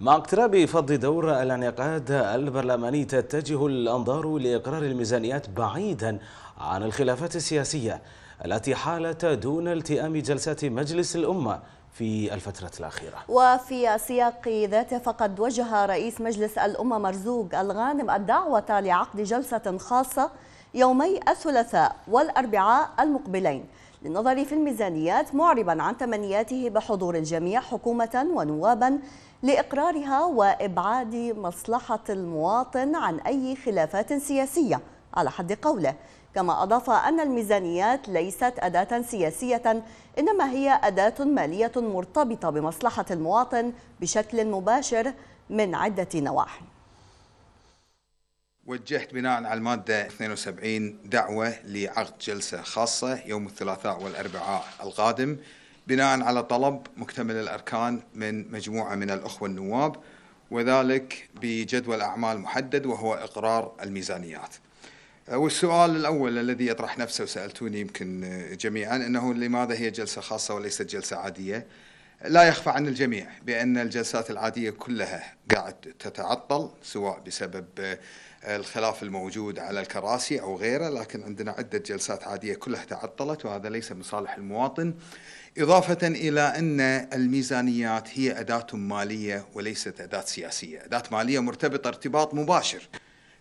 مع اقتراب فض دور الانعقاد البرلماني تتجه الأنظار لإقرار الميزانيات بعيدا عن الخلافات السياسية التي حالت دون التئام جلسات مجلس الأمة في الفترة الأخيرة وفي سياق ذاته فقد وجه رئيس مجلس الأمة مرزوق الغانم الدعوة لعقد جلسة خاصة يومي الثلاثاء والأربعاء المقبلين للنظر في الميزانيات معربا عن تمنياته بحضور الجميع حكومة ونوابا لإقرارها وإبعاد مصلحة المواطن عن أي خلافات سياسية على حد قوله كما أضاف أن الميزانيات ليست أداة سياسية إنما هي أداة مالية مرتبطة بمصلحة المواطن بشكل مباشر من عدة نواحي وجهت بناء على المادة 72 دعوة لعقد جلسة خاصة يوم الثلاثاء والأربعاء القادم بناء على طلب مكتمل الأركان من مجموعة من الأخوة النواب وذلك بجدول أعمال محدد وهو إقرار الميزانيات آه، والسؤال الأول الذي يطرح نفسه وسألتوني يمكن آه، جميعا أنه لماذا هي جلسة خاصة وليست جلسة عادية لا يخفى عن الجميع بأن الجلسات العادية كلها قاعد تتعطل سواء بسبب آه، الخلاف الموجود على الكراسي أو غيره لكن عندنا عدة جلسات عادية كلها تعطلت وهذا ليس من صالح المواطن إضافة إلى أن الميزانيات هي أداة مالية وليست أداة سياسية أداة مالية مرتبطة ارتباط مباشر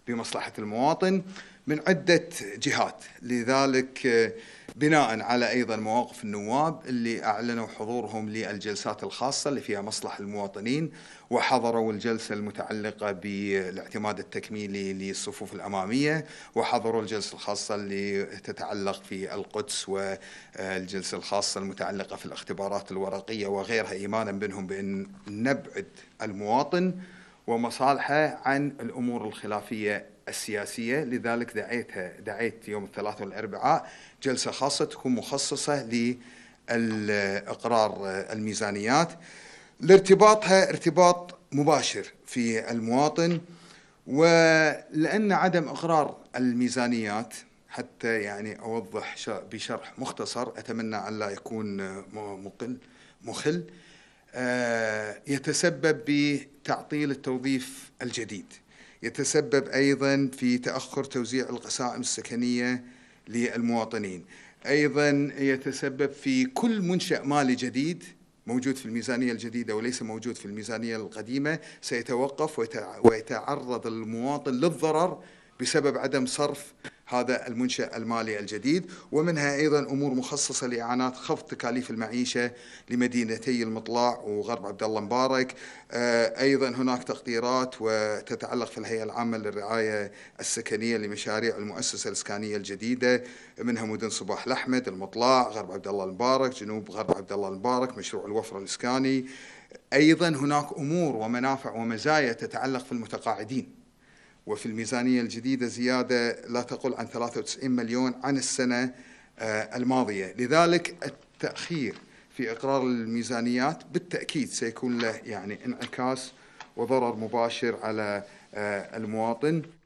بمصلحة المواطن من عدة جهات لذلك آه، بناء على أيضا مواقف النواب اللي أعلنوا حضورهم للجلسات الخاصة اللي فيها مصلح المواطنين وحضروا الجلسة المتعلقة بالاعتماد التكميلي للصفوف الأمامية وحضروا الجلسة الخاصة اللي تتعلق في القدس والجلسة الخاصة المتعلقة في الاختبارات الورقية وغيرها إيمانا منهم بأن نبعد المواطن ومصالحه عن الامور الخلافيه السياسيه لذلك دعيتها دعيت يوم الثلاثاء والاربعاء جلسه خاصه تكون مخصصه لاقرار الميزانيات لارتباطها ارتباط مباشر في المواطن ولان عدم اقرار الميزانيات حتى يعني اوضح بشرح مختصر اتمنى ان لا يكون مقل مخل آه، يتسبب تعطيل التوظيف الجديد يتسبب أيضا في تأخر توزيع القسائم السكنية للمواطنين أيضا يتسبب في كل منشأ مالي جديد موجود في الميزانية الجديدة وليس موجود في الميزانية القديمة سيتوقف ويتعرض المواطن للضرر بسبب عدم صرف هذا المنشأ المالي الجديد ومنها أيضا أمور مخصصة لإعانات خفض تكاليف المعيشة لمدينتي المطلع وغرب عبد الله مبارك آه، أيضا هناك تقديرات وتتعلق في الهيئة العامة للرعاية السكنية لمشاريع المؤسسة الإسكانية الجديدة منها مدن صباح الأحمد المطلع غرب عبد الله المبارك جنوب غرب عبد الله المبارك مشروع الوفرة الإسكاني أيضا هناك أمور ومنافع ومزايا تتعلق في المتقاعدين وفي الميزانية الجديدة زيادة لا تقل عن 93 مليون عن السنة آه، الماضية لذلك التأخير في إقرار الميزانيات بالتأكيد سيكون له يعني انعكاس وضرر مباشر على آه، المواطن